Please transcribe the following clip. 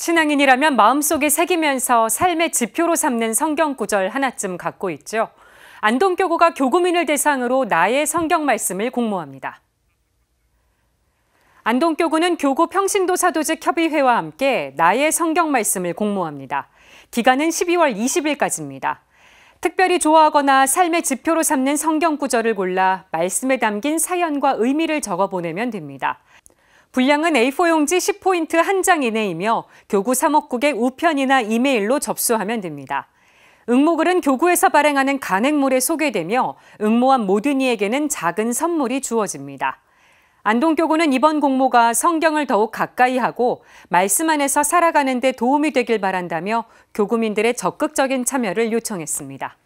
신앙인이라면 마음속에 새기면서 삶의 지표로 삼는 성경 구절 하나쯤 갖고 있죠. 안동교구가 교구민을 대상으로 나의 성경 말씀을 공모합니다. 안동교구는 교구 평신도 사도직 협의회와 함께 나의 성경 말씀을 공모합니다. 기간은 12월 20일까지입니다. 특별히 좋아하거나 삶의 지표로 삼는 성경 구절을 골라 말씀에 담긴 사연과 의미를 적어 보내면 됩니다. 분량은 A4용지 10포인트 한 장 이내이며 교구 사목국의 우편이나 이메일로 접수하면 됩니다. 응모글은 교구에서 발행하는 간행물에 소개되며 응모한 모든 이에게는 작은 선물이 주어집니다. 안동교구는 이번 공모가 성경을 더욱 가까이 하고 말씀 안에서 살아가는 데 도움이 되길 바란다며 교구민들의 적극적인 참여를 요청했습니다.